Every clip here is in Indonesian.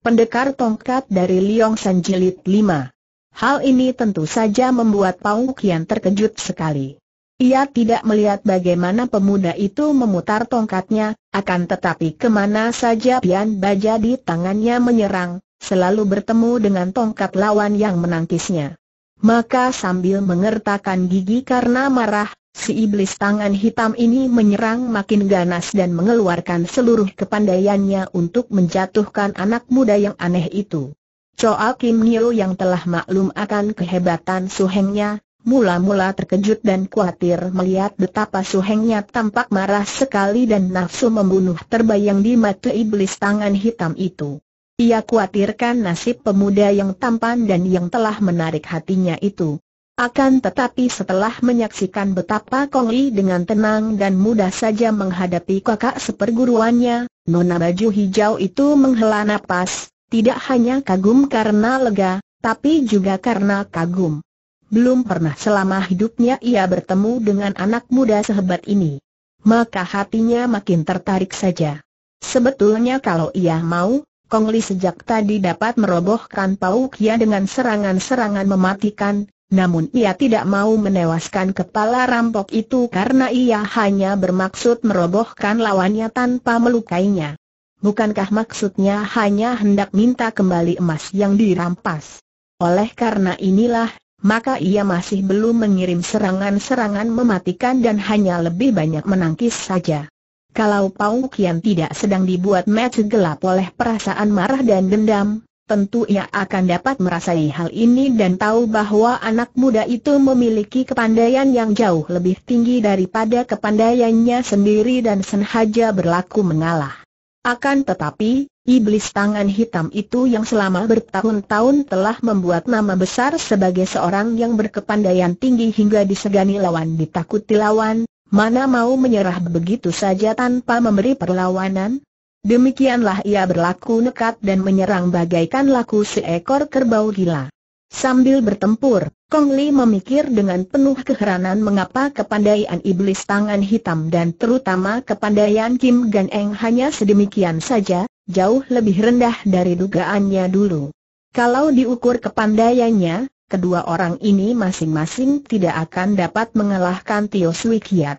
Pendekar Tongkat dari Liong San Jilid 5. Hal ini tentu saja membuat Pau Kian terkejut sekali. Ia tidak melihat bagaimana pemuda itu memutar tongkatnya, akan tetapi kemana saja Pian Baja di tangannya menyerang, selalu bertemu dengan tongkat lawan yang menangkisnya. Maka sambil mengertakkan gigi karena marah, Si iblis tangan hitam ini menyerang makin ganas dan mengeluarkan seluruh kepandaiannya untuk menjatuhkan anak muda yang aneh itu. Choa Kim Nio yang telah maklum akan kehebatan suhengnya, mula-mula terkejut dan khawatir melihat betapa suhengnya tampak marah sekali dan nafsu membunuh terbayang di mata iblis tangan hitam itu. Ia khawatirkan nasib pemuda yang tampan dan yang telah menarik hatinya itu. Akan tetapi setelah menyaksikan betapa Kong Li dengan tenang dan mudah saja menghadapi kakak seperguruannya, Nona baju hijau itu menghela nafas. tidak hanya kagum karena lega, tapi juga karena kagum. Belum pernah selama hidupnya ia bertemu dengan anak muda sehebat ini. Maka hatinya makin tertarik saja. Sebetulnya kalau ia mau, Kong Li sejak tadi dapat merobohkan Pau Kia dengan serangan-serangan mematikan, namun ia tidak mau menewaskan kepala rampok itu karena ia hanya bermaksud merobohkan lawannya tanpa melukainya. Bukankah maksudnya hanya hendak minta kembali emas yang dirampas? Oleh karena inilah, maka ia masih belum mengirim serangan-serangan mematikan dan hanya lebih banyak menangkis saja. Kalau Pau Kian tidak sedang dibuat match gelap oleh perasaan marah dan dendam, tentu ia akan dapat merasai hal ini dan tahu bahwa anak muda itu memiliki kepandaian yang jauh lebih tinggi daripada kepandaiannya sendiri dan sengaja berlaku mengalah. Akan tetapi, iblis tangan hitam itu yang selama bertahun-tahun telah membuat nama besar sebagai seorang yang berkepandaian tinggi hingga disegani lawan ditakuti lawan, mana mau menyerah begitu saja tanpa memberi perlawanan? Demikianlah ia berlaku nekat dan menyerang bagaikan laku seekor kerbau gila. Sambil bertempur, Kong Li memikir dengan penuh keheranan mengapa kepandaian iblis tangan hitam dan terutama kepandaian Kim Gan Eng hanya sedemikian saja, jauh lebih rendah dari dugaannya dulu. Kalau diukur kepandaiannya, kedua orang ini masing-masing tidak akan dapat mengalahkan Tio Sui Kiat.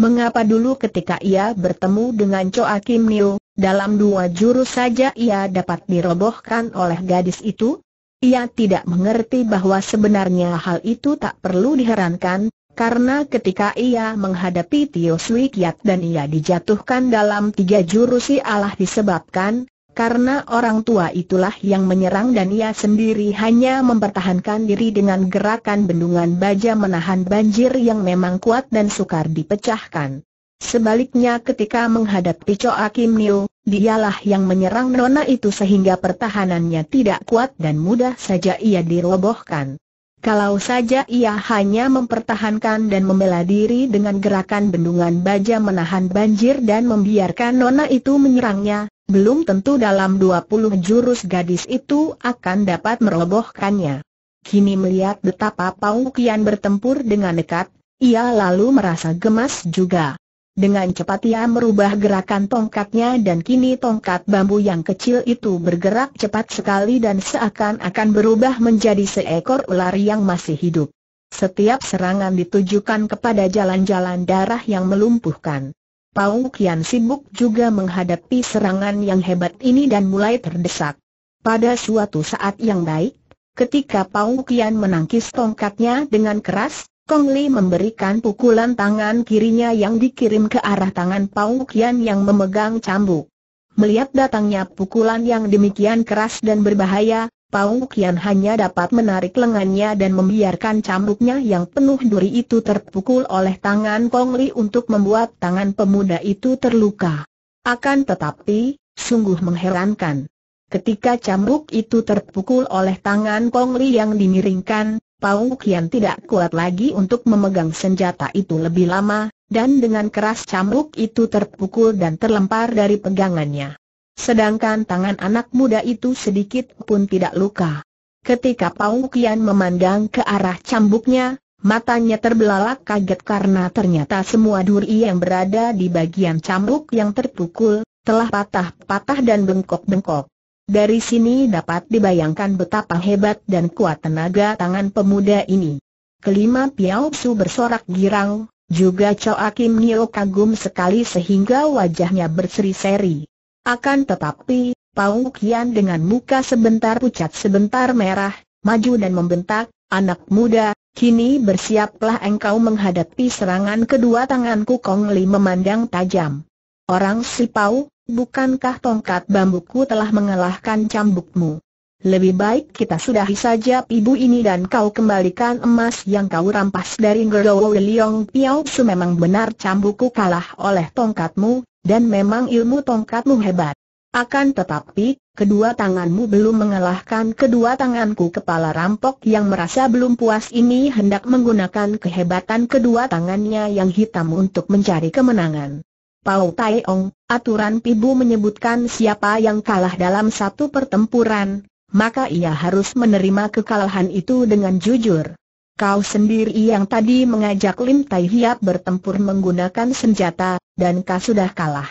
Mengapa dulu ketika ia bertemu dengan Choa Kim Niu, dalam dua jurus saja ia dapat dirobohkan oleh gadis itu. Ia tidak mengerti bahwa sebenarnya hal itu tak perlu diherankan, karena ketika ia menghadapi Tio Sui Kiat dan ia dijatuhkan dalam tiga jurus si Allah disebabkan, karena orang tua itulah yang menyerang dan ia sendiri hanya mempertahankan diri dengan gerakan bendungan baja menahan banjir yang memang kuat dan sukar dipecahkan. Sebaliknya ketika menghadapi Choa Kim Niu, dialah yang menyerang nona itu sehingga pertahanannya tidak kuat dan mudah saja ia dirobohkan. Kalau saja ia hanya mempertahankan dan membela diri dengan gerakan bendungan baja menahan banjir dan membiarkan nona itu menyerangnya, belum tentu dalam 20 jurus gadis itu akan dapat merobohkannya. Kini melihat betapa Pau Kian bertempur dengan dekat, ia lalu merasa gemas juga. Dengan cepat ia merubah gerakan tongkatnya dan kini tongkat bambu yang kecil itu bergerak cepat sekali dan seakan-akan berubah menjadi seekor ular yang masih hidup. Setiap serangan ditujukan kepada jalan-jalan darah yang melumpuhkan. Pau Kian sibuk juga menghadapi serangan yang hebat ini dan mulai terdesak. Pada suatu saat yang baik, ketika Pau Kian menangkis tongkatnya dengan keras, Kong Li memberikan pukulan tangan kirinya yang dikirim ke arah tangan Pau Kian yang memegang cambuk. Melihat datangnya pukulan yang demikian keras dan berbahaya, Pau Kian hanya dapat menarik lengannya dan membiarkan cambuknya yang penuh duri itu terpukul oleh tangan Kong Li untuk membuat tangan pemuda itu terluka. Akan tetapi, sungguh mengherankan. Ketika cambuk itu terpukul oleh tangan Kong Li yang dimiringkan, Pau Kian tidak kuat lagi untuk memegang senjata itu lebih lama, dan dengan keras cambuk itu terpukul dan terlempar dari pegangannya. Sedangkan tangan anak muda itu sedikit pun tidak luka. Ketika Pau Kian memandang ke arah cambuknya, matanya terbelalak kaget karena ternyata semua duri yang berada di bagian cambuk yang terpukul, telah patah-patah dan bengkok-bengkok. Dari sini dapat dibayangkan betapa hebat dan kuat tenaga tangan pemuda ini. Kelima Piao Su bersorak girang, juga Choa Kim Nio kagum sekali sehingga wajahnya berseri-seri. Akan tetapi, Pao Kian dengan muka sebentar pucat sebentar merah, maju dan membentak, anak muda, kini bersiaplah engkau menghadapi serangan kedua tanganku Kong Li memandang tajam. Orang si Pao? bukankah tongkat bambuku telah mengalahkan cambukmu? Lebih baik kita sudahi saja ibu ini dan kau kembalikan emas yang kau rampas dari Ngerowo Liong Piao Su memang benar cambukku kalah oleh tongkatmu, dan memang ilmu tongkatmu hebat. Akan tetapi, kedua tanganmu belum mengalahkan kedua tanganku kepala rampok yang merasa belum puas ini hendak menggunakan kehebatan kedua tangannya yang hitam untuk mencari kemenangan. Pau Tai Ong, aturan Pibu menyebutkan siapa yang kalah dalam satu pertempuran, maka ia harus menerima kekalahan itu dengan jujur. Kau sendiri yang tadi mengajak Lim Tai Hiap bertempur menggunakan senjata, dan kau sudah kalah.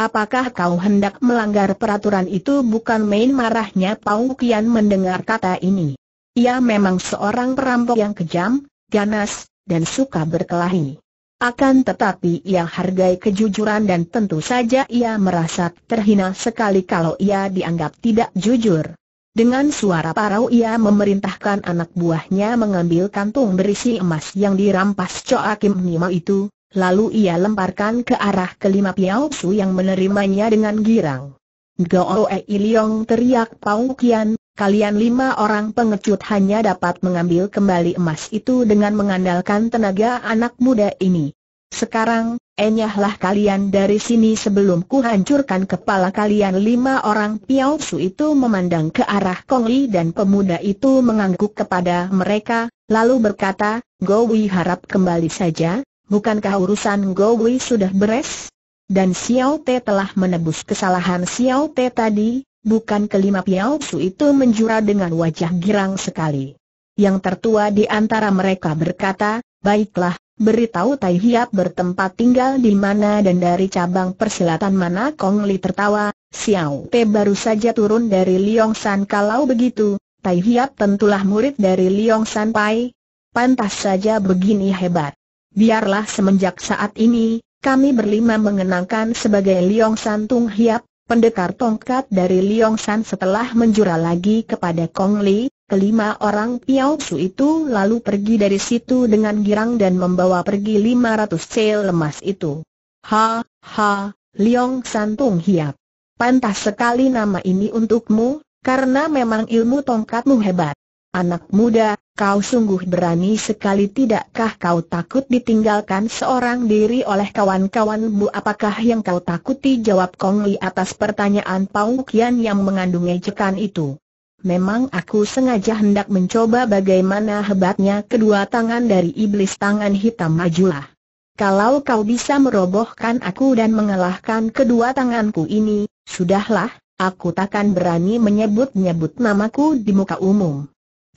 Apakah kau hendak melanggar peraturan itu bukan main marahnya Pau Kian mendengar kata ini. Ia memang seorang perampok yang kejam, ganas, dan suka berkelahi. Akan tetapi ia hargai kejujuran dan tentu saja ia merasa terhina sekali kalau ia dianggap tidak jujur. Dengan suara parau ia memerintahkan anak buahnya mengambil kantung berisi emas yang dirampas Choa Kim Nima itu, lalu ia lemparkan ke arah kelima Piao yang menerimanya dengan girang. Goe Iliong teriak Pau Kian, kalian lima orang pengecut hanya dapat mengambil kembali emas itu dengan mengandalkan tenaga anak muda ini. Sekarang, enyahlah kalian dari sini sebelum ku hancurkan kepala kalian lima orang Piao Su itu memandang ke arah Kongli dan pemuda itu mengangguk kepada mereka, lalu berkata, Gowi harap kembali saja, bukankah urusan Gowi sudah beres? Dan Xiao Te telah menebus kesalahan Xiao Te tadi, bukan kelima Piao Su itu menjura dengan wajah girang sekali. Yang tertua di antara mereka berkata, baiklah, beritahu Tai Hiap bertempat tinggal di mana dan dari cabang persilatan mana Kong Li tertawa, Xiao Te baru saja turun dari Liong San kalau begitu, Tai Hiap tentulah murid dari Liong San Pai. Pantas saja begini hebat. Biarlah semenjak saat ini, kami berlima mengenangkan sebagai Liong Tung Hiap, pendekar tongkat dari San setelah menjura lagi kepada Kong Li, kelima orang Piao Su itu lalu pergi dari situ dengan girang dan membawa pergi 500 cel lemas itu. Ha, ha, Liong Tung Hiap. Pantas sekali nama ini untukmu, karena memang ilmu tongkatmu hebat. Anak muda, kau sungguh berani sekali tidakkah kau takut ditinggalkan seorang diri oleh kawan-kawanmu apakah yang kau takuti jawab Kong Li atas pertanyaan Pau Kian yang mengandung ejekan itu. Memang aku sengaja hendak mencoba bagaimana hebatnya kedua tangan dari iblis tangan hitam majulah. Kalau kau bisa merobohkan aku dan mengalahkan kedua tanganku ini, sudahlah, aku takkan berani menyebut-nyebut namaku di muka umum.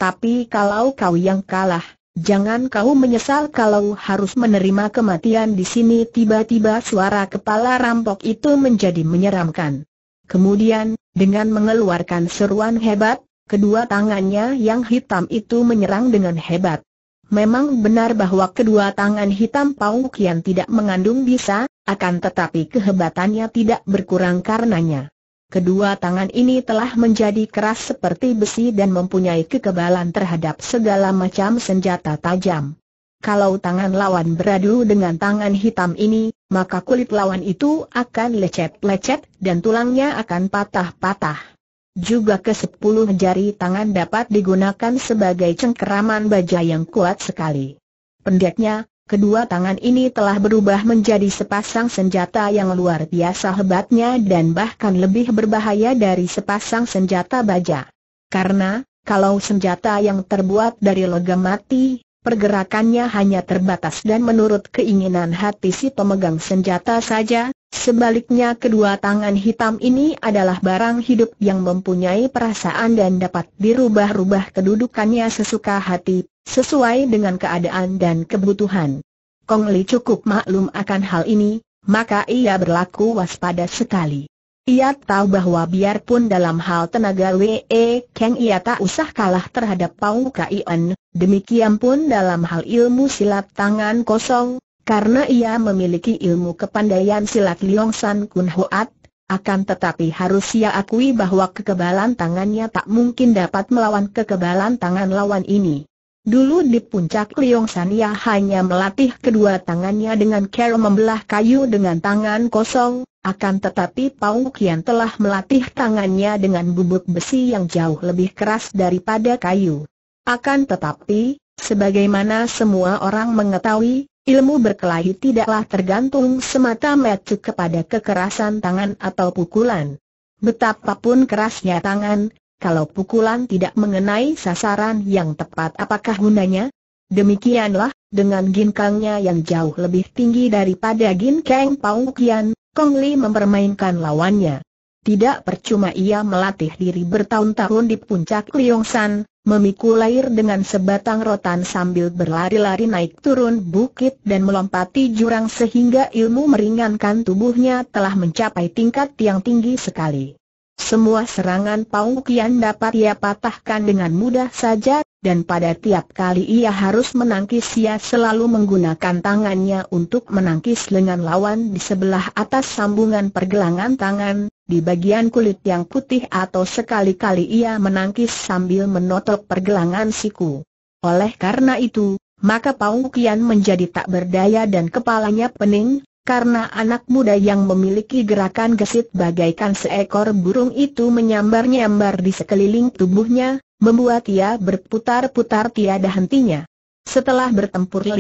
Tapi kalau kau yang kalah, jangan kau menyesal kalau harus menerima kematian di sini tiba-tiba suara kepala rampok itu menjadi menyeramkan. Kemudian, dengan mengeluarkan seruan hebat, kedua tangannya yang hitam itu menyerang dengan hebat. Memang benar bahwa kedua tangan hitam Pau Kian tidak mengandung bisa, akan tetapi kehebatannya tidak berkurang karenanya. Kedua tangan ini telah menjadi keras seperti besi dan mempunyai kekebalan terhadap segala macam senjata tajam. Kalau tangan lawan beradu dengan tangan hitam ini, maka kulit lawan itu akan lecet-lecet dan tulangnya akan patah-patah. Juga ke sepuluh jari tangan dapat digunakan sebagai cengkeraman baja yang kuat sekali. Pendeknya, Kedua tangan ini telah berubah menjadi sepasang senjata yang luar biasa hebatnya dan bahkan lebih berbahaya dari sepasang senjata baja. Karena, kalau senjata yang terbuat dari logam mati, Pergerakannya hanya terbatas dan menurut keinginan hati si pemegang senjata saja, sebaliknya kedua tangan hitam ini adalah barang hidup yang mempunyai perasaan dan dapat dirubah-rubah kedudukannya sesuka hati, sesuai dengan keadaan dan kebutuhan. Kong Li cukup maklum akan hal ini, maka ia berlaku waspada sekali. Ia tahu bahwa biarpun dalam hal tenaga Wee Kang ia tak usah kalah terhadap Pau Kien, demikian pun dalam hal ilmu silat tangan kosong, karena ia memiliki ilmu kepandaian silat Liong San Kun Hoat, akan tetapi harus ia akui bahwa kekebalan tangannya tak mungkin dapat melawan kekebalan tangan lawan ini. Dulu di puncak Liong ia hanya melatih kedua tangannya dengan cara membelah kayu dengan tangan kosong, akan tetapi Pau Kian telah melatih tangannya dengan bubuk besi yang jauh lebih keras daripada kayu. Akan tetapi, sebagaimana semua orang mengetahui, ilmu berkelahi tidaklah tergantung semata-mata kepada kekerasan tangan atau pukulan. Betapapun kerasnya tangan, kalau pukulan tidak mengenai sasaran yang tepat apakah gunanya? Demikianlah, dengan ginkangnya yang jauh lebih tinggi daripada ginkang Pau Kian, Kong Li mempermainkan lawannya. Tidak percuma ia melatih diri bertahun-tahun di puncak San, memikul air dengan sebatang rotan sambil berlari-lari naik turun bukit dan melompati jurang sehingga ilmu meringankan tubuhnya telah mencapai tingkat yang tinggi sekali. Semua serangan Pau Kian dapat ia patahkan dengan mudah saja, dan pada tiap kali ia harus menangkis ia selalu menggunakan tangannya untuk menangkis lengan lawan di sebelah atas sambungan pergelangan tangan, di bagian kulit yang putih atau sekali-kali ia menangkis sambil menotok pergelangan siku. Oleh karena itu, maka Pau Kian menjadi tak berdaya dan kepalanya pening, karena anak muda yang memiliki gerakan gesit bagaikan seekor burung itu menyambar-nyambar di sekeliling tubuhnya, membuat ia berputar-putar tiada hentinya. Setelah bertempur 50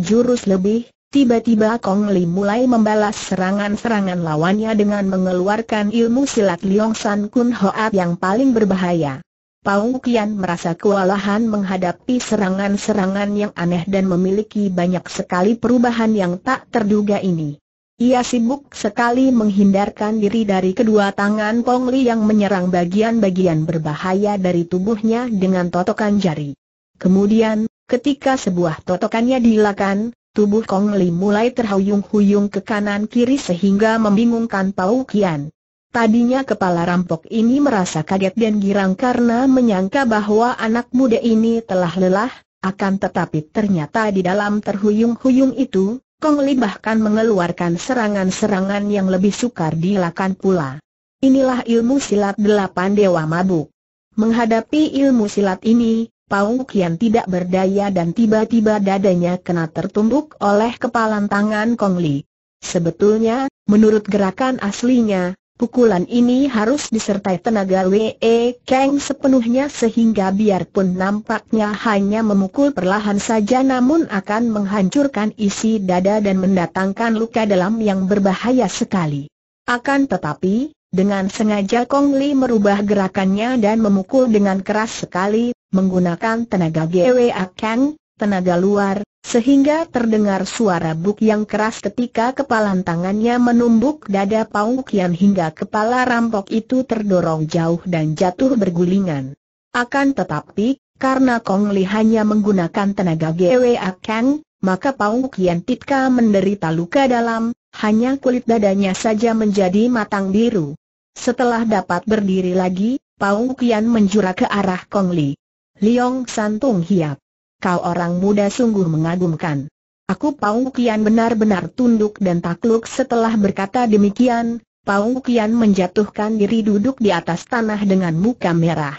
jurus lebih, tiba-tiba Kong Li mulai membalas serangan-serangan lawannya dengan mengeluarkan ilmu silat Liong San Kun Hoat yang paling berbahaya. Paung Kian merasa kewalahan menghadapi serangan-serangan yang aneh dan memiliki banyak sekali perubahan yang tak terduga ini. Ia sibuk sekali menghindarkan diri dari kedua tangan Pong Li yang menyerang bagian-bagian berbahaya dari tubuhnya dengan totokan jari. Kemudian, ketika sebuah totokannya dilakukan, tubuh Kong Li mulai terhuyung-huyung ke kanan-kiri sehingga membingungkan Pau Kian. Tadinya kepala rampok ini merasa kaget dan girang karena menyangka bahwa anak muda ini telah lelah, akan tetapi ternyata di dalam terhuyung-huyung itu, Kong Li bahkan mengeluarkan serangan-serangan yang lebih sukar dilakukan pula. Inilah ilmu silat delapan dewa mabuk. Menghadapi ilmu silat ini, Pau Kian tidak berdaya dan tiba-tiba dadanya kena tertumbuk oleh kepalan tangan Kong Li. Sebetulnya, menurut gerakan aslinya, Pukulan ini harus disertai tenaga Wee Kang sepenuhnya sehingga biarpun nampaknya hanya memukul perlahan saja namun akan menghancurkan isi dada dan mendatangkan luka dalam yang berbahaya sekali. Akan tetapi, dengan sengaja Kong Li merubah gerakannya dan memukul dengan keras sekali, menggunakan tenaga Wee Kang, tenaga luar, sehingga terdengar suara buk yang keras ketika kepalan tangannya menumbuk dada Pau Kian hingga kepala rampok itu terdorong jauh dan jatuh bergulingan. Akan tetapi, karena Kong Li hanya menggunakan tenaga GWA Kang, maka Pau Kian Titka menderita luka dalam, hanya kulit dadanya saja menjadi matang biru. Setelah dapat berdiri lagi, Pau Kian menjura ke arah Kong Li. Liong Santung Hiap kau orang muda sungguh mengagumkan. Aku Pau Kian benar-benar tunduk dan takluk setelah berkata demikian, Pau Kian menjatuhkan diri duduk di atas tanah dengan muka merah.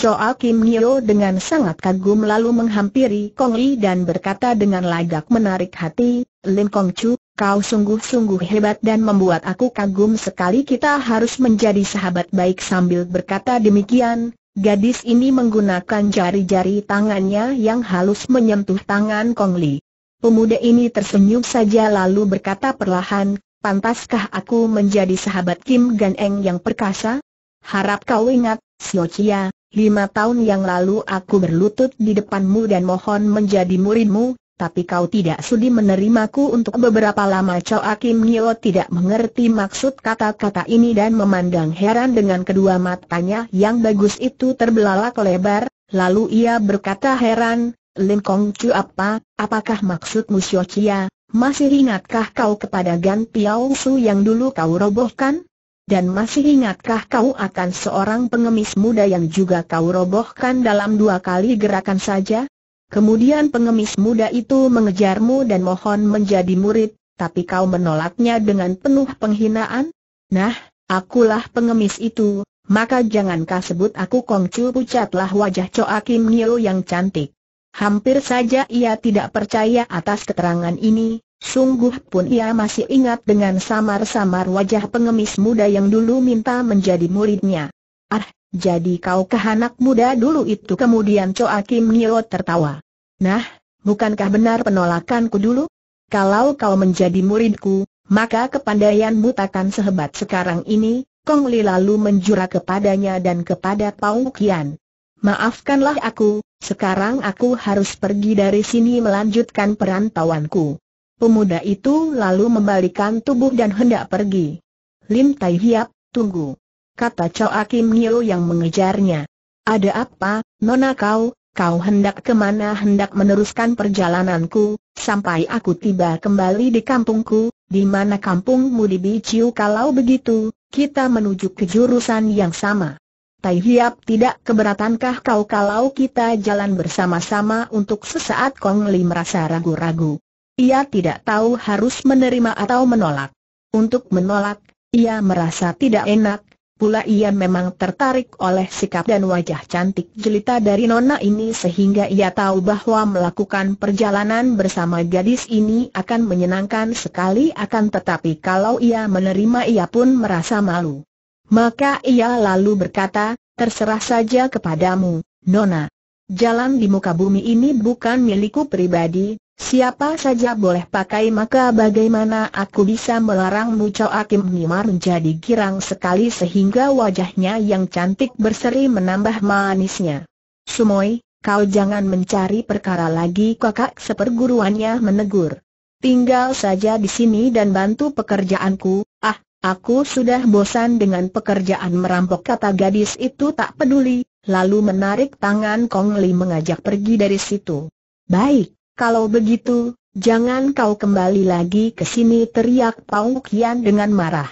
Choa Kim Nyo dengan sangat kagum lalu menghampiri Kong Li dan berkata dengan lagak menarik hati, Lim Kong Chu, kau sungguh-sungguh hebat dan membuat aku kagum sekali kita harus menjadi sahabat baik sambil berkata demikian, Gadis ini menggunakan jari-jari tangannya yang halus menyentuh tangan Kong Li. Pemuda ini tersenyum saja lalu berkata perlahan, pantaskah aku menjadi sahabat Kim Gan Eng yang perkasa? Harap kau ingat, Sio Chia, lima tahun yang lalu aku berlutut di depanmu dan mohon menjadi muridmu, tapi kau tidak sudi menerimaku untuk beberapa lama Choa Kim Nio tidak mengerti maksud kata-kata ini dan memandang heran dengan kedua matanya yang bagus itu terbelalak lebar, lalu ia berkata heran, Lim Kong Chu apa, apakah maksudmu Xio Chia, masih ingatkah kau kepada Gan Piao Su yang dulu kau robohkan? Dan masih ingatkah kau akan seorang pengemis muda yang juga kau robohkan dalam dua kali gerakan saja? Kemudian pengemis muda itu mengejarmu dan mohon menjadi murid, tapi kau menolaknya dengan penuh penghinaan? Nah, akulah pengemis itu, maka jangankah sebut aku Kongcu pucatlah wajah Choa Kim Nyo yang cantik. Hampir saja ia tidak percaya atas keterangan ini, sungguh pun ia masih ingat dengan samar-samar wajah pengemis muda yang dulu minta menjadi muridnya. Jadi kau kehanak muda dulu itu kemudian Choa Kim Nio tertawa. Nah, bukankah benar penolakanku dulu? Kalau kau menjadi muridku, maka kepandaianmu takkan sehebat sekarang ini, Kong Li lalu menjura kepadanya dan kepada Pau Kian. Maafkanlah aku, sekarang aku harus pergi dari sini melanjutkan perantauanku. Pemuda itu lalu membalikan tubuh dan hendak pergi. Lim Tai Hiap, tunggu kata Choa Kim Nyo yang mengejarnya. Ada apa, Nona kau, kau hendak kemana hendak meneruskan perjalananku, sampai aku tiba kembali di kampungku, di mana kampungmu di Biciu kalau begitu, kita menuju ke jurusan yang sama. Tai Hiap tidak keberatankah kau kalau kita jalan bersama-sama untuk sesaat Kong Li merasa ragu-ragu. Ia tidak tahu harus menerima atau menolak. Untuk menolak, ia merasa tidak enak, Pula ia memang tertarik oleh sikap dan wajah cantik jelita dari nona ini sehingga ia tahu bahwa melakukan perjalanan bersama gadis ini akan menyenangkan sekali akan tetapi kalau ia menerima ia pun merasa malu. Maka ia lalu berkata, terserah saja kepadamu, nona. Jalan di muka bumi ini bukan milikku pribadi, Siapa saja boleh pakai maka bagaimana aku bisa melarangmu Cho Akim Mimar menjadi girang sekali sehingga wajahnya yang cantik berseri menambah manisnya. Sumoy, kau jangan mencari perkara lagi kakak seperguruannya menegur. Tinggal saja di sini dan bantu pekerjaanku, ah, aku sudah bosan dengan pekerjaan merampok kata gadis itu tak peduli, lalu menarik tangan Kong Li mengajak pergi dari situ. Baik, kalau begitu, jangan kau kembali lagi ke sini teriak Pau Kian dengan marah.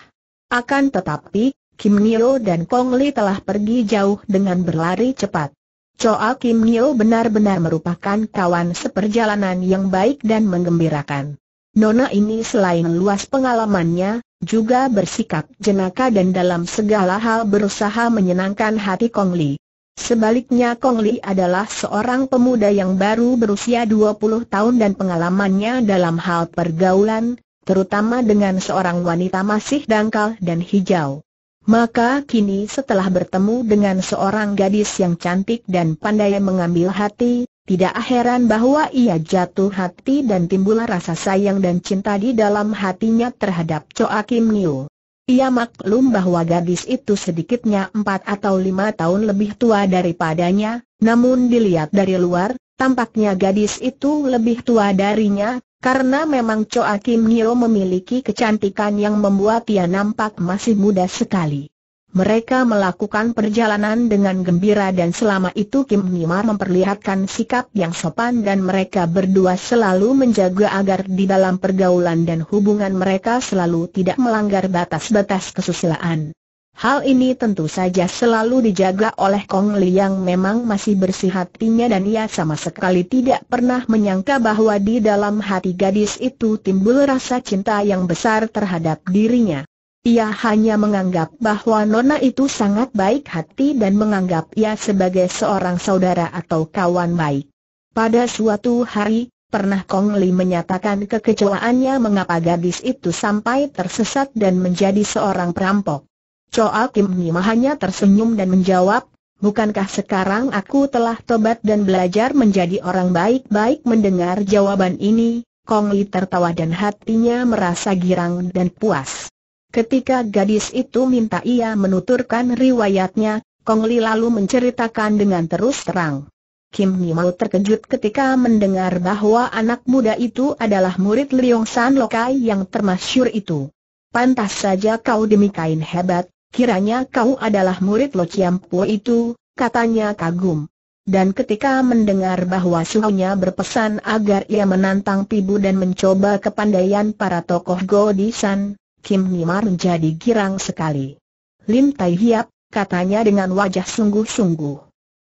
Akan tetapi, Kim Nio dan Kong Li telah pergi jauh dengan berlari cepat. Choa Kim Nio benar-benar merupakan kawan seperjalanan yang baik dan menggembirakan. Nona ini selain luas pengalamannya, juga bersikap jenaka dan dalam segala hal berusaha menyenangkan hati Kong Li. Sebaliknya Kong Li adalah seorang pemuda yang baru berusia 20 tahun dan pengalamannya dalam hal pergaulan, terutama dengan seorang wanita masih dangkal dan hijau. Maka kini setelah bertemu dengan seorang gadis yang cantik dan pandai mengambil hati, tidak heran bahwa ia jatuh hati dan timbul rasa sayang dan cinta di dalam hatinya terhadap Choa Kim Niu. Ia maklum bahwa gadis itu sedikitnya empat atau lima tahun lebih tua daripadanya, namun dilihat dari luar, tampaknya gadis itu lebih tua darinya, karena memang Choa Kim Nyo memiliki kecantikan yang membuat ia nampak masih muda sekali. Mereka melakukan perjalanan dengan gembira dan selama itu Kim Nimar memperlihatkan sikap yang sopan dan mereka berdua selalu menjaga agar di dalam pergaulan dan hubungan mereka selalu tidak melanggar batas-batas kesusilaan. Hal ini tentu saja selalu dijaga oleh Kong Li yang memang masih bersih hatinya dan ia sama sekali tidak pernah menyangka bahwa di dalam hati gadis itu timbul rasa cinta yang besar terhadap dirinya. Ia hanya menganggap bahwa Nona itu sangat baik hati dan menganggap ia sebagai seorang saudara atau kawan baik. Pada suatu hari, pernah Kong Li menyatakan kekecewaannya mengapa gadis itu sampai tersesat dan menjadi seorang perampok. Choa Kim Nima hanya tersenyum dan menjawab, Bukankah sekarang aku telah tobat dan belajar menjadi orang baik-baik mendengar jawaban ini, Kong Li tertawa dan hatinya merasa girang dan puas. Ketika gadis itu minta ia menuturkan riwayatnya, Kong Li lalu menceritakan dengan terus terang. Kim mau terkejut ketika mendengar bahwa anak muda itu adalah murid Liong San Lokai yang termasyur itu. Pantas saja kau demikian hebat, kiranya kau adalah murid Lo Po itu, katanya kagum. Dan ketika mendengar bahwa suhunya berpesan agar ia menantang pibu dan mencoba kepandaian para tokoh Godisan, Kim Nimar menjadi girang sekali. Lim Tai Hiap, katanya dengan wajah sungguh-sungguh.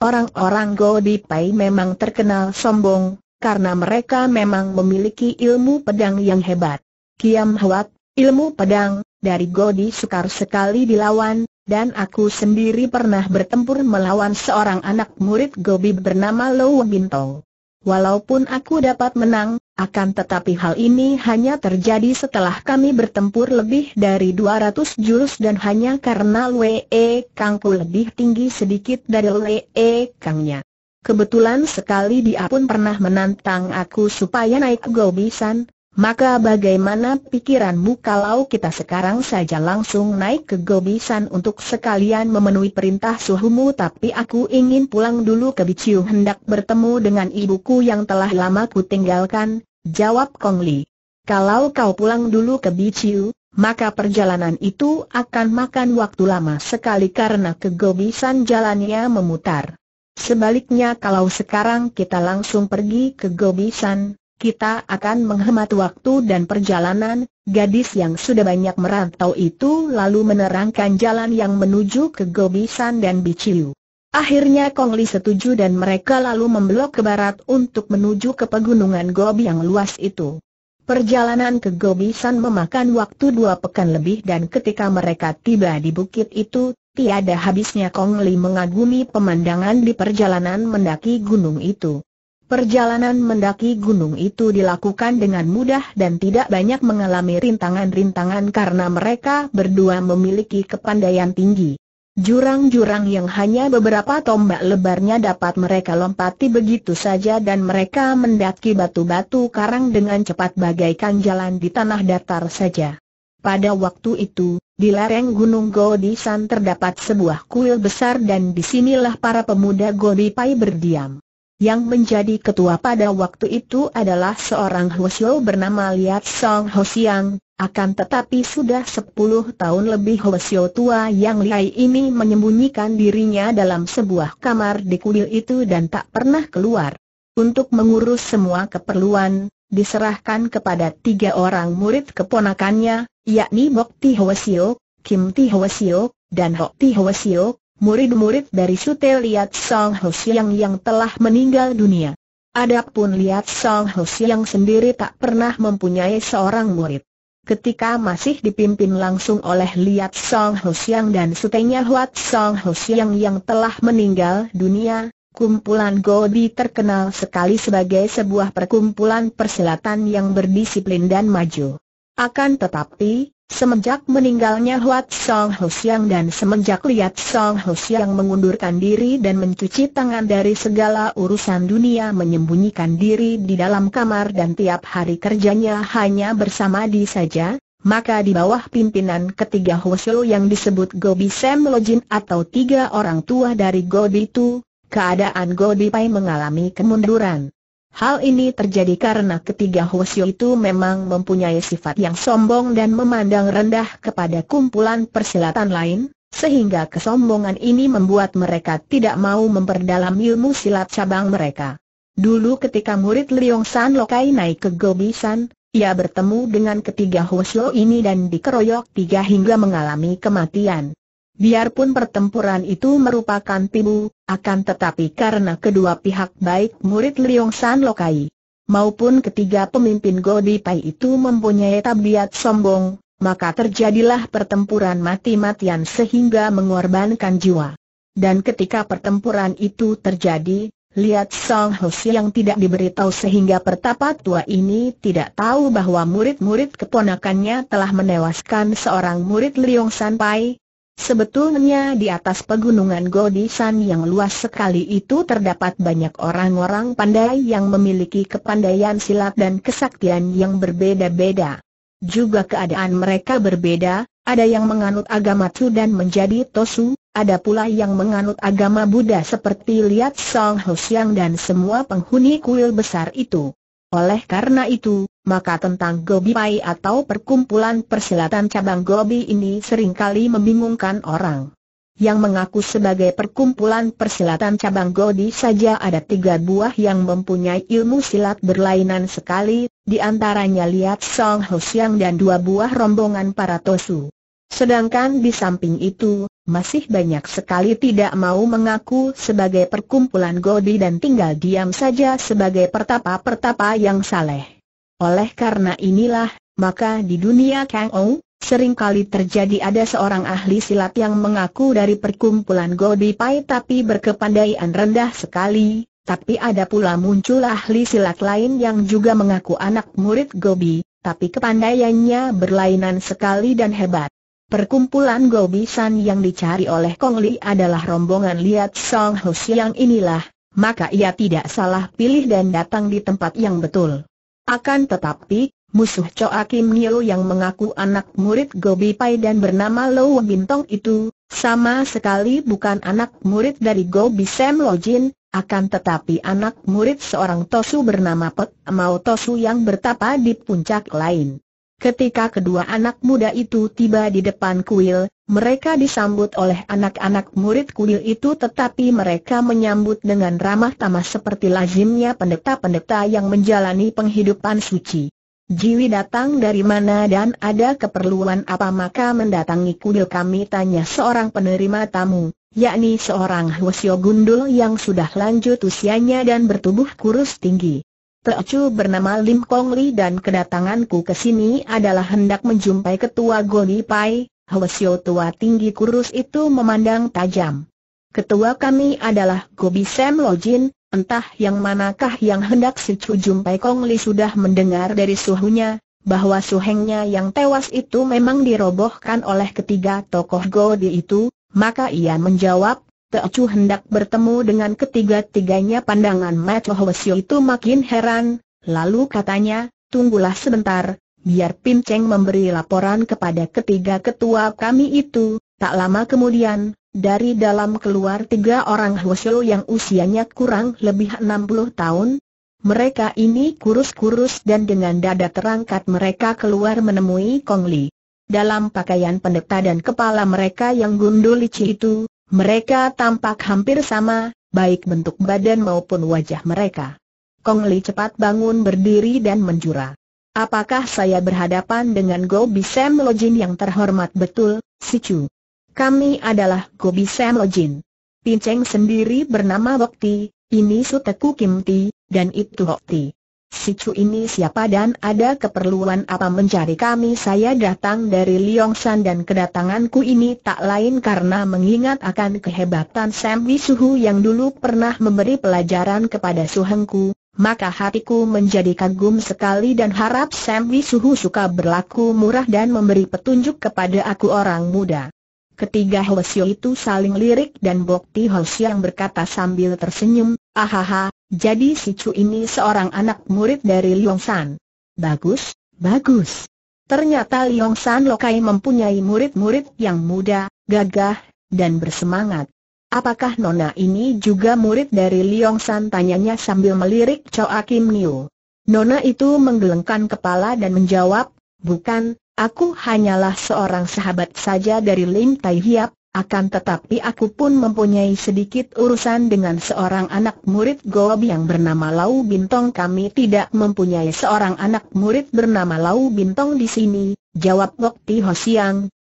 Orang-orang Godi Pai memang terkenal sombong, karena mereka memang memiliki ilmu pedang yang hebat. Kiam Hwat, ilmu pedang, dari Godi sukar sekali dilawan, dan aku sendiri pernah bertempur melawan seorang anak murid Gobi bernama Lou Bintong. Walaupun aku dapat menang, akan tetapi hal ini hanya terjadi setelah kami bertempur lebih dari 200 jurus dan hanya karena Lue e Kangku lebih tinggi sedikit dari Lue e Kangnya. Kebetulan sekali dia pun pernah menantang aku supaya naik gobisan, maka bagaimana pikiranmu kalau kita sekarang saja langsung naik ke Gobisan untuk sekalian memenuhi perintah suhumu tapi aku ingin pulang dulu ke Biciu hendak bertemu dengan ibuku yang telah lama ku tinggalkan, jawab Kong Li. Kalau kau pulang dulu ke Biciu, maka perjalanan itu akan makan waktu lama sekali karena ke Gobisan jalannya memutar. Sebaliknya kalau sekarang kita langsung pergi ke Gobisan, kita akan menghemat waktu dan perjalanan, gadis yang sudah banyak merantau itu lalu menerangkan jalan yang menuju ke Gobisan dan Biciu. Akhirnya Kong Li setuju dan mereka lalu memblok ke barat untuk menuju ke pegunungan Gobi yang luas itu. Perjalanan ke Gobisan memakan waktu dua pekan lebih dan ketika mereka tiba di bukit itu, tiada habisnya Kong Li mengagumi pemandangan di perjalanan mendaki gunung itu. Perjalanan mendaki gunung itu dilakukan dengan mudah dan tidak banyak mengalami rintangan-rintangan karena mereka berdua memiliki kepandaian tinggi. Jurang-jurang yang hanya beberapa tombak lebarnya dapat mereka lompati begitu saja dan mereka mendaki batu-batu karang dengan cepat bagaikan jalan di tanah datar saja. Pada waktu itu, di lereng Gunung Godisan terdapat sebuah kuil besar dan disinilah para pemuda Pai berdiam. Yang menjadi ketua pada waktu itu adalah seorang Hwasyo bernama Liat Song Hosiang, akan tetapi sudah 10 tahun lebih Hwasyo tua yang lihai ini menyembunyikan dirinya dalam sebuah kamar di kuil itu dan tak pernah keluar. Untuk mengurus semua keperluan, diserahkan kepada tiga orang murid keponakannya, yakni Bok Ti Hwasyo, Kim Ti Hwasyo, dan Hok Ti Hwasyo, murid-murid dari Sute Liat Song Ho Siang yang telah meninggal dunia. Adapun Liat Song Ho Siang sendiri tak pernah mempunyai seorang murid. Ketika masih dipimpin langsung oleh Liat Song Ho Siang dan sutenya Huat Song Ho Siang yang telah meninggal dunia, Kumpulan Godi terkenal sekali sebagai sebuah perkumpulan persilatan yang berdisiplin dan maju. Akan tetapi, Semenjak meninggalnya Huat Song Ho Siang dan semenjak lihat Song Ho Siang mengundurkan diri dan mencuci tangan dari segala urusan dunia menyembunyikan diri di dalam kamar dan tiap hari kerjanya hanya bersama di saja, maka di bawah pimpinan ketiga Hwasyo yang disebut Gobi Sam Jin atau tiga orang tua dari Gobi itu, keadaan Gobi Pai mengalami kemunduran. Hal ini terjadi karena ketiga Hwasyo itu memang mempunyai sifat yang sombong dan memandang rendah kepada kumpulan persilatan lain, sehingga kesombongan ini membuat mereka tidak mau memperdalam ilmu silat cabang mereka. Dulu ketika murid Liong San Lokai naik ke San, ia bertemu dengan ketiga Hwasyo ini dan dikeroyok tiga hingga mengalami kematian. Biarpun pertempuran itu merupakan tibu, akan tetapi karena kedua pihak baik murid Liong San Lokai maupun ketiga pemimpin Godi Pai itu mempunyai tabiat sombong, maka terjadilah pertempuran mati-matian sehingga mengorbankan jiwa. Dan ketika pertempuran itu terjadi, lihat Song Hoshi yang tidak diberitahu sehingga pertapa tua ini tidak tahu bahwa murid-murid keponakannya telah menewaskan seorang murid Liong San Pai, Sebetulnya di atas pegunungan Godisan yang luas sekali itu terdapat banyak orang-orang pandai yang memiliki kepandaian silat dan kesaktian yang berbeda-beda. Juga keadaan mereka berbeda, ada yang menganut agama Chu dan menjadi Tosu, ada pula yang menganut agama Buddha seperti Liat Song Hosiang dan semua penghuni kuil besar itu. Oleh karena itu, maka tentang Gobi Pai atau perkumpulan persilatan cabang Gobi ini seringkali membingungkan orang. Yang mengaku sebagai perkumpulan persilatan cabang Gobi saja ada tiga buah yang mempunyai ilmu silat berlainan sekali, di antaranya Liat Song Ho Siang dan dua buah rombongan para Tosu. Sedangkan di samping itu, masih banyak sekali tidak mau mengaku sebagai perkumpulan Godi dan tinggal diam saja sebagai pertapa-pertapa yang saleh. Oleh karena inilah, maka di dunia Kang Ou, seringkali terjadi ada seorang ahli silat yang mengaku dari perkumpulan Godi Pai tapi berkepandaian rendah sekali, tapi ada pula muncul ahli silat lain yang juga mengaku anak murid Gobi, tapi kepandaiannya berlainan sekali dan hebat. Perkumpulan Gobisan yang dicari oleh Kong Li adalah rombongan Liat Song Ho Siang inilah, maka ia tidak salah pilih dan datang di tempat yang betul. Akan tetapi, musuh Choa Kim Nio yang mengaku anak murid Gobi Pai dan bernama Lo Bintong itu, sama sekali bukan anak murid dari Gobi Sam Lojin, akan tetapi anak murid seorang Tosu bernama Pek Mau Tosu yang bertapa di puncak lain. Ketika kedua anak muda itu tiba di depan kuil, mereka disambut oleh anak-anak murid kuil itu tetapi mereka menyambut dengan ramah tamah seperti lazimnya pendeta-pendeta yang menjalani penghidupan suci. Jiwi datang dari mana dan ada keperluan apa maka mendatangi kuil kami tanya seorang penerima tamu, yakni seorang Hwasyo Gundul yang sudah lanjut usianya dan bertubuh kurus tinggi. Teocu bernama Lim Kong Li dan kedatanganku ke sini adalah hendak menjumpai ketua Goni Pai, Hwasyo tua tinggi kurus itu memandang tajam. Ketua kami adalah Gobi Sam Lojin, entah yang manakah yang hendak si Jumpai Kong Li sudah mendengar dari suhunya, bahwa suhengnya yang tewas itu memang dirobohkan oleh ketiga tokoh Goli itu, maka ia menjawab, Teocu hendak bertemu dengan ketiga-tiganya pandangan Macho Hwasyo itu makin heran, lalu katanya, tunggulah sebentar, biar Pin Cheng memberi laporan kepada ketiga ketua kami itu. Tak lama kemudian, dari dalam keluar tiga orang Hwasyo yang usianya kurang lebih 60 tahun, mereka ini kurus-kurus dan dengan dada terangkat mereka keluar menemui Kong Li. Dalam pakaian pendeta dan kepala mereka yang gundul licik itu, mereka tampak hampir sama, baik bentuk badan maupun wajah mereka. Kong Li cepat bangun berdiri dan menjura. Apakah saya berhadapan dengan Sam Lo Jin yang terhormat betul, si Chu? Kami adalah Go Bisem Pin Pinceng sendiri bernama Ti, ini Suteku Kimti, dan itu Ti. Si Cu ini siapa dan ada keperluan apa mencari kami Saya datang dari Liongshan dan kedatanganku ini tak lain karena mengingat akan kehebatan Sam Wisuhu yang dulu pernah memberi pelajaran kepada Suhengku Maka hatiku menjadi kagum sekali dan harap Sam Wisuhu suka berlaku murah dan memberi petunjuk kepada aku orang muda Ketiga Hwasyo itu saling lirik dan Bokti Hwasyo yang berkata sambil tersenyum Ahaha, jadi si Chu ini seorang anak murid dari Liong San. Bagus, bagus. Ternyata Liong San Lokai mempunyai murid-murid yang muda, gagah, dan bersemangat. Apakah Nona ini juga murid dari Liong San? Tanyanya sambil melirik Choa Kim Niu. Nona itu menggelengkan kepala dan menjawab, bukan, aku hanyalah seorang sahabat saja dari Lim Tai Hiap, akan tetapi aku pun mempunyai sedikit urusan dengan seorang anak murid Gob yang bernama Lau Bintong. Kami tidak mempunyai seorang anak murid bernama Lau Bintong di sini, jawab Bok Ti Ho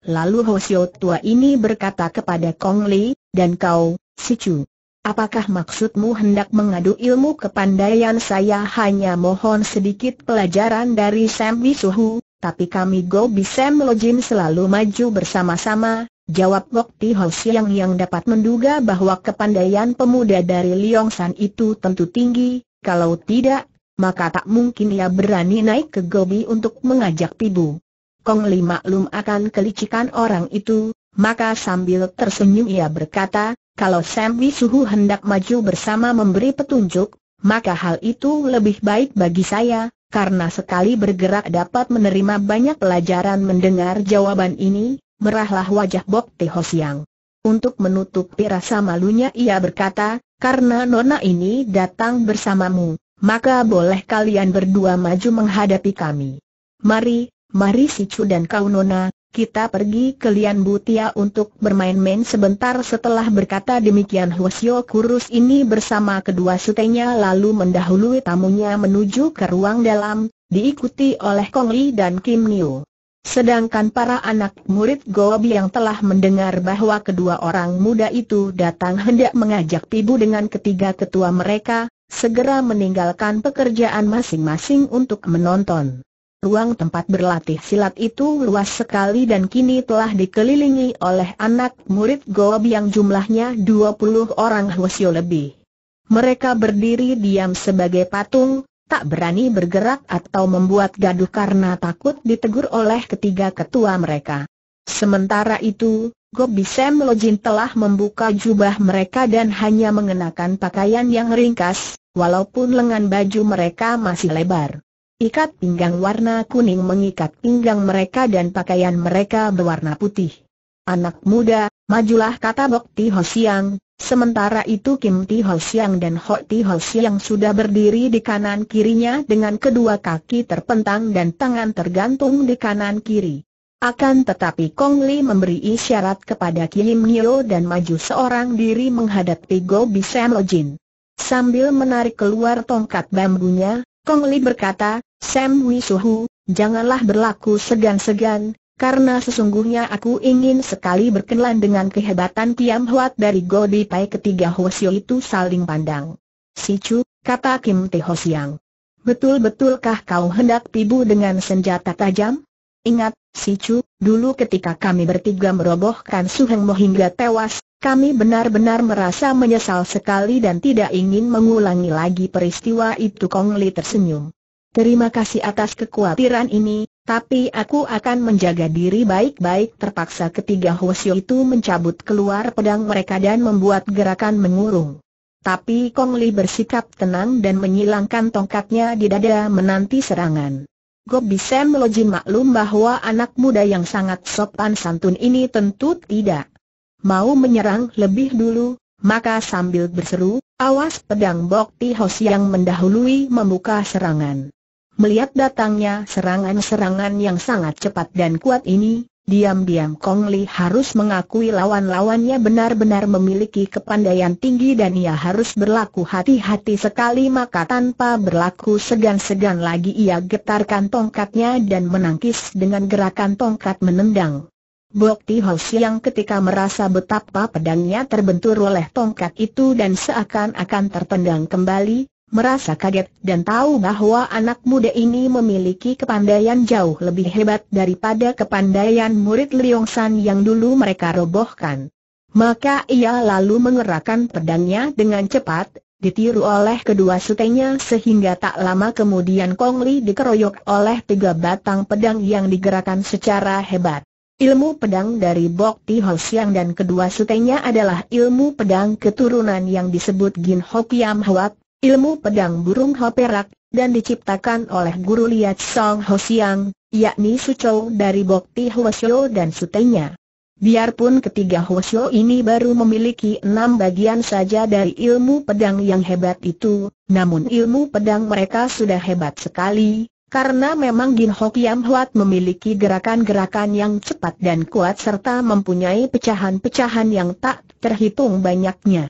Lalu Ho Tua ini berkata kepada Kong Li, dan kau, si Chu, Apakah maksudmu hendak mengadu ilmu kepandaian saya hanya mohon sedikit pelajaran dari Sam Bisuhu, tapi kami gobi Sam Lojin selalu maju bersama-sama, Jawab Gok Tihau Siang yang dapat menduga bahwa kepandaian pemuda dari Liong San itu tentu tinggi, kalau tidak, maka tak mungkin ia berani naik ke Gobi untuk mengajak Pibu. Kong Li maklum akan kelicikan orang itu, maka sambil tersenyum ia berkata, kalau Sam Suhu hendak maju bersama memberi petunjuk, maka hal itu lebih baik bagi saya, karena sekali bergerak dapat menerima banyak pelajaran mendengar jawaban ini, merahlah wajah Bok Teho Siang. Untuk menutup rasa malunya ia berkata, karena nona ini datang bersamamu, maka boleh kalian berdua maju menghadapi kami. Mari, mari si Cu dan kau nona, kita pergi ke Lian Butia untuk bermain-main sebentar setelah berkata demikian Hwasyo kurus ini bersama kedua sutenya lalu mendahului tamunya menuju ke ruang dalam, diikuti oleh Kong Li dan Kim Niu. Sedangkan para anak murid Gobi yang telah mendengar bahwa kedua orang muda itu datang hendak mengajak pibu dengan ketiga ketua mereka, segera meninggalkan pekerjaan masing-masing untuk menonton. Ruang tempat berlatih silat itu luas sekali dan kini telah dikelilingi oleh anak murid Gobi yang jumlahnya 20 orang Hwasyo lebih. Mereka berdiri diam sebagai patung, tak berani bergerak atau membuat gaduh karena takut ditegur oleh ketiga ketua mereka. Sementara itu, Gobi Sam Lojin telah membuka jubah mereka dan hanya mengenakan pakaian yang ringkas, walaupun lengan baju mereka masih lebar. Ikat pinggang warna kuning mengikat pinggang mereka dan pakaian mereka berwarna putih. Anak muda, Majulah kata Bok Ti Ho Siang, sementara itu Kim Ti Ho Siang dan Ho Ti Ho Siang sudah berdiri di kanan kirinya dengan kedua kaki terpentang dan tangan tergantung di kanan kiri. Akan tetapi Kong Li memberi isyarat kepada Kim Hyo dan maju seorang diri menghadapi Go Lo Jin. Sambil menarik keluar tongkat bambunya, Kong Li berkata, Sam Wisuhu, janganlah berlaku segan-segan, karena sesungguhnya aku ingin sekali berkenalan dengan kehebatan Tiam Huat dari Godi Pai ketiga Hosio itu saling pandang. Si Chu, kata Kim Te Hosiang. Betul-betulkah kau hendak pibu dengan senjata tajam? Ingat, si Chu, dulu ketika kami bertiga merobohkan Heng Mo hingga tewas, kami benar-benar merasa menyesal sekali dan tidak ingin mengulangi lagi peristiwa itu Kong Li tersenyum. Terima kasih atas kekhawatiran ini, tapi aku akan menjaga diri baik-baik terpaksa ketiga Hwasyo itu mencabut keluar pedang mereka dan membuat gerakan mengurung. Tapi Kong Li bersikap tenang dan menyilangkan tongkatnya di dada menanti serangan. Gobi Sam Lojin maklum bahwa anak muda yang sangat sopan santun ini tentu tidak mau menyerang lebih dulu, maka sambil berseru, awas pedang Bokti Hos yang mendahului membuka serangan. Melihat datangnya serangan-serangan yang sangat cepat dan kuat ini, diam-diam Kong Li harus mengakui lawan-lawannya benar-benar memiliki kepandaian tinggi dan ia harus berlaku hati-hati sekali maka tanpa berlaku segan-segan lagi ia getarkan tongkatnya dan menangkis dengan gerakan tongkat menendang. Bokti Hos yang ketika merasa betapa pedangnya terbentur oleh tongkat itu dan seakan-akan tertendang kembali, merasa kaget dan tahu bahwa anak muda ini memiliki kepandaian jauh lebih hebat daripada kepandaian murid Liong yang dulu mereka robohkan. Maka ia lalu mengerahkan pedangnya dengan cepat, ditiru oleh kedua sutenya sehingga tak lama kemudian Kong Li dikeroyok oleh tiga batang pedang yang digerakkan secara hebat. Ilmu pedang dari Bok Ti Ho Siang dan kedua sutenya adalah ilmu pedang keturunan yang disebut Gin Ho Kiam Huat ilmu pedang burung hoperak, dan diciptakan oleh guru Liat Song Ho Siang, yakni Suco dari Bokti Hwasyo dan sutenya. Biarpun ketiga Hwasyo ini baru memiliki enam bagian saja dari ilmu pedang yang hebat itu, namun ilmu pedang mereka sudah hebat sekali, karena memang Gin Hok Yam Huat memiliki gerakan-gerakan yang cepat dan kuat serta mempunyai pecahan-pecahan yang tak terhitung banyaknya.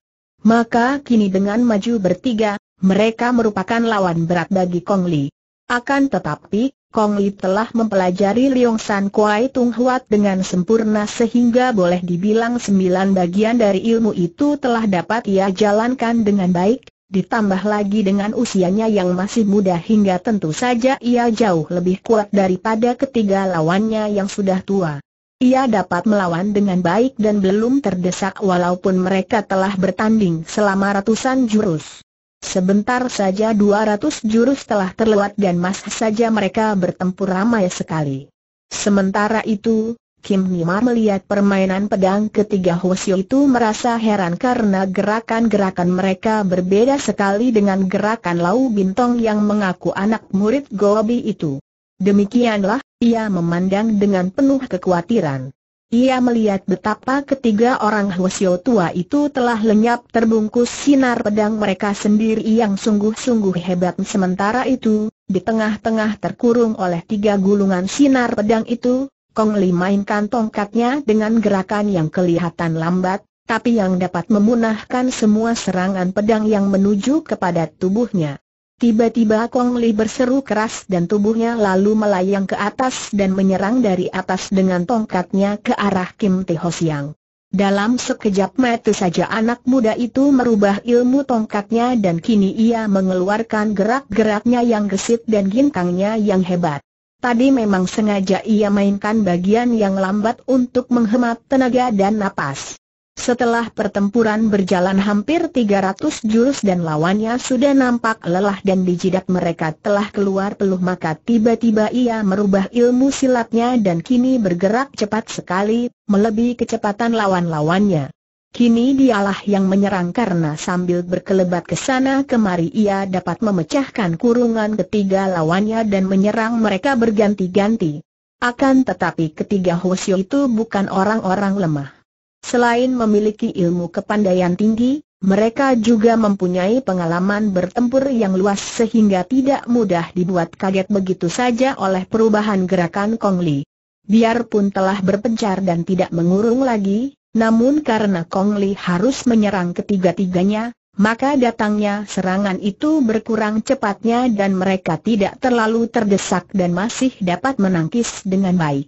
Maka kini dengan maju bertiga, mereka merupakan lawan berat bagi Kong Li. Akan tetapi, Kong Li telah mempelajari Leong San Kuai Tung Huat dengan sempurna sehingga boleh dibilang sembilan bagian dari ilmu itu telah dapat ia jalankan dengan baik, ditambah lagi dengan usianya yang masih muda hingga tentu saja ia jauh lebih kuat daripada ketiga lawannya yang sudah tua. Ia dapat melawan dengan baik dan belum terdesak walaupun mereka telah bertanding selama ratusan jurus. Sebentar saja 200 jurus telah terlewat dan masih saja mereka bertempur ramai sekali. Sementara itu, Kim Nimar melihat permainan pedang ketiga Hosio itu merasa heran karena gerakan-gerakan mereka berbeda sekali dengan gerakan Lau Bintong yang mengaku anak murid Gobi itu. Demikianlah, ia memandang dengan penuh kekhawatiran. Ia melihat betapa ketiga orang Hwasyo tua itu telah lenyap terbungkus sinar pedang mereka sendiri yang sungguh-sungguh hebat. Sementara itu, di tengah-tengah terkurung oleh tiga gulungan sinar pedang itu, Kong Li mainkan tongkatnya dengan gerakan yang kelihatan lambat, tapi yang dapat memunahkan semua serangan pedang yang menuju kepada tubuhnya. Tiba-tiba Kong Li berseru keras dan tubuhnya lalu melayang ke atas dan menyerang dari atas dengan tongkatnya ke arah Kim Tae Ho Siang. Dalam sekejap mata saja anak muda itu merubah ilmu tongkatnya dan kini ia mengeluarkan gerak-geraknya yang gesit dan gintangnya yang hebat. Tadi memang sengaja ia mainkan bagian yang lambat untuk menghemat tenaga dan napas. Setelah pertempuran berjalan hampir 300 jurus dan lawannya sudah nampak lelah dan dijidat mereka telah keluar peluh maka tiba-tiba ia merubah ilmu silatnya dan kini bergerak cepat sekali, melebihi kecepatan lawan-lawannya. Kini dialah yang menyerang karena sambil berkelebat ke sana kemari ia dapat memecahkan kurungan ketiga lawannya dan menyerang mereka berganti-ganti. Akan tetapi ketiga Hosyo itu bukan orang-orang lemah. Selain memiliki ilmu kepandaian tinggi, mereka juga mempunyai pengalaman bertempur yang luas sehingga tidak mudah dibuat kaget begitu saja oleh perubahan gerakan Kong Li. Biarpun telah berpencar dan tidak mengurung lagi, namun karena Kong Li harus menyerang ketiga-tiganya, maka datangnya serangan itu berkurang cepatnya dan mereka tidak terlalu terdesak dan masih dapat menangkis dengan baik.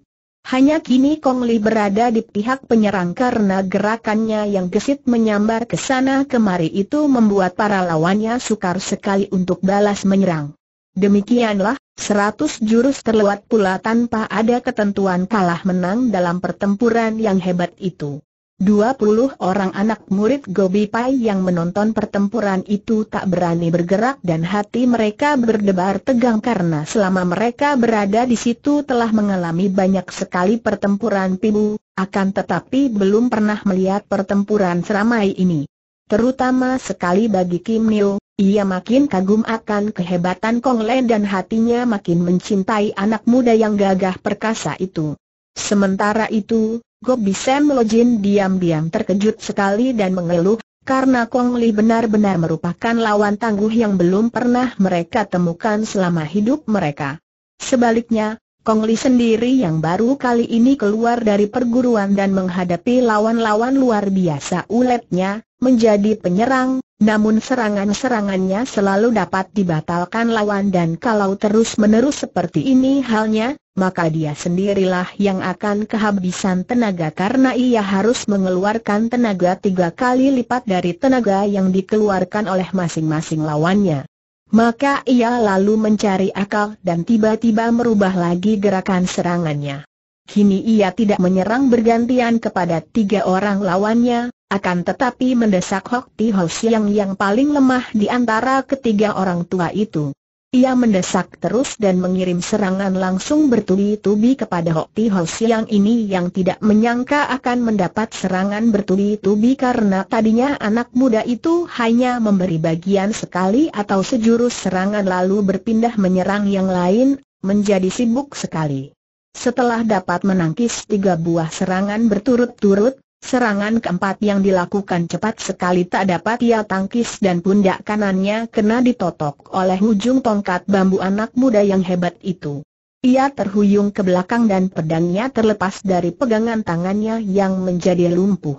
Hanya kini Kong Li berada di pihak penyerang karena gerakannya yang gesit menyambar ke sana kemari itu membuat para lawannya sukar sekali untuk balas menyerang. Demikianlah, seratus jurus terlewat pula tanpa ada ketentuan kalah menang dalam pertempuran yang hebat itu. 20 orang anak murid Gobi Pai yang menonton pertempuran itu tak berani bergerak dan hati mereka berdebar tegang karena selama mereka berada di situ telah mengalami banyak sekali pertempuran pibu, akan tetapi belum pernah melihat pertempuran seramai ini. Terutama sekali bagi Kim Neo, ia makin kagum akan kehebatan Kong Len dan hatinya makin mencintai anak muda yang gagah perkasa itu. Sementara itu, Gobi Sam Lojin diam-diam terkejut sekali dan mengeluh, karena Kong Li benar-benar merupakan lawan tangguh yang belum pernah mereka temukan selama hidup mereka. Sebaliknya, Kong Li sendiri yang baru kali ini keluar dari perguruan dan menghadapi lawan-lawan luar biasa uletnya, menjadi penyerang, namun serangan-serangannya selalu dapat dibatalkan lawan dan kalau terus-menerus seperti ini halnya, maka dia sendirilah yang akan kehabisan tenaga karena ia harus mengeluarkan tenaga tiga kali lipat dari tenaga yang dikeluarkan oleh masing-masing lawannya. Maka ia lalu mencari akal dan tiba-tiba merubah lagi gerakan serangannya. Kini ia tidak menyerang bergantian kepada tiga orang lawannya, akan tetapi mendesak Hok Ti Ho Siang yang paling lemah di antara ketiga orang tua itu. Ia mendesak terus dan mengirim serangan langsung bertubi-tubi kepada Hok Ti Ho Siang ini yang tidak menyangka akan mendapat serangan bertubi-tubi karena tadinya anak muda itu hanya memberi bagian sekali atau sejurus serangan lalu berpindah menyerang yang lain, menjadi sibuk sekali. Setelah dapat menangkis tiga buah serangan berturut-turut, Serangan keempat yang dilakukan cepat sekali tak dapat ia tangkis dan pundak kanannya kena ditotok oleh ujung tongkat bambu anak muda yang hebat itu. Ia terhuyung ke belakang dan pedangnya terlepas dari pegangan tangannya yang menjadi lumpuh.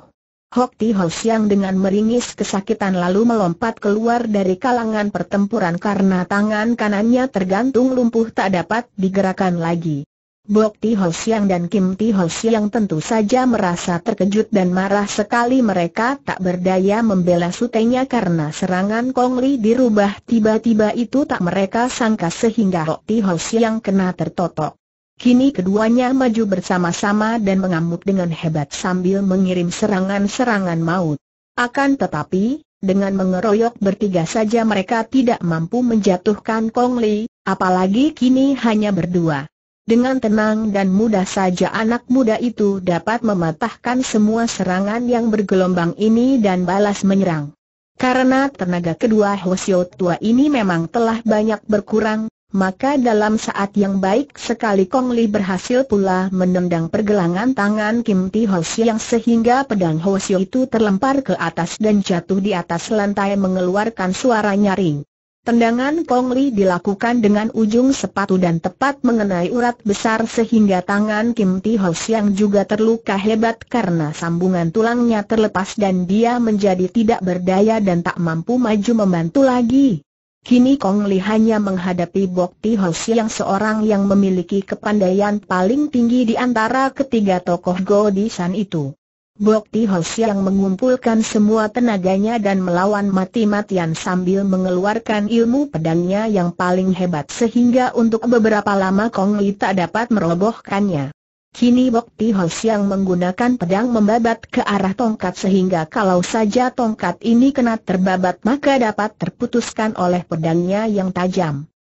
Hok Ti Ho Siang dengan meringis kesakitan lalu melompat keluar dari kalangan pertempuran karena tangan kanannya tergantung lumpuh tak dapat digerakkan lagi. Bok Ti Ho Siang dan Kim Ti Ho Siang tentu saja merasa terkejut dan marah sekali mereka tak berdaya membela sutenya karena serangan Kong Li dirubah tiba-tiba itu tak mereka sangka sehingga Bok Ti Ho Siang kena tertotok. Kini keduanya maju bersama-sama dan mengamuk dengan hebat sambil mengirim serangan-serangan maut. Akan tetapi, dengan mengeroyok bertiga saja mereka tidak mampu menjatuhkan Kong Li, apalagi kini hanya berdua. Dengan tenang dan mudah saja anak muda itu dapat mematahkan semua serangan yang bergelombang ini dan balas menyerang. Karena tenaga kedua Hosio tua ini memang telah banyak berkurang, maka dalam saat yang baik sekali Kong Li berhasil pula menendang pergelangan tangan Kim Ti Hosio yang sehingga pedang Hosio itu terlempar ke atas dan jatuh di atas lantai mengeluarkan suara nyaring. Tendangan Kong Li dilakukan dengan ujung sepatu dan tepat mengenai urat besar sehingga tangan Kim Ti Ho yang juga terluka hebat karena sambungan tulangnya terlepas dan dia menjadi tidak berdaya dan tak mampu maju membantu lagi. Kini Kong Li hanya menghadapi Bok Ti Ho yang seorang yang memiliki kepandaian paling tinggi di antara ketiga tokoh Go itu. Bok Tihos yang mengumpulkan semua tenaganya dan melawan mati-matian sambil mengeluarkan ilmu pedangnya yang paling hebat sehingga untuk beberapa lama Kong Li tak dapat merobohkannya. Kini Bok Tihos yang menggunakan pedang membabat ke arah tongkat sehingga kalau saja tongkat ini kena terbabat maka dapat terputuskan oleh pedangnya yang tajam.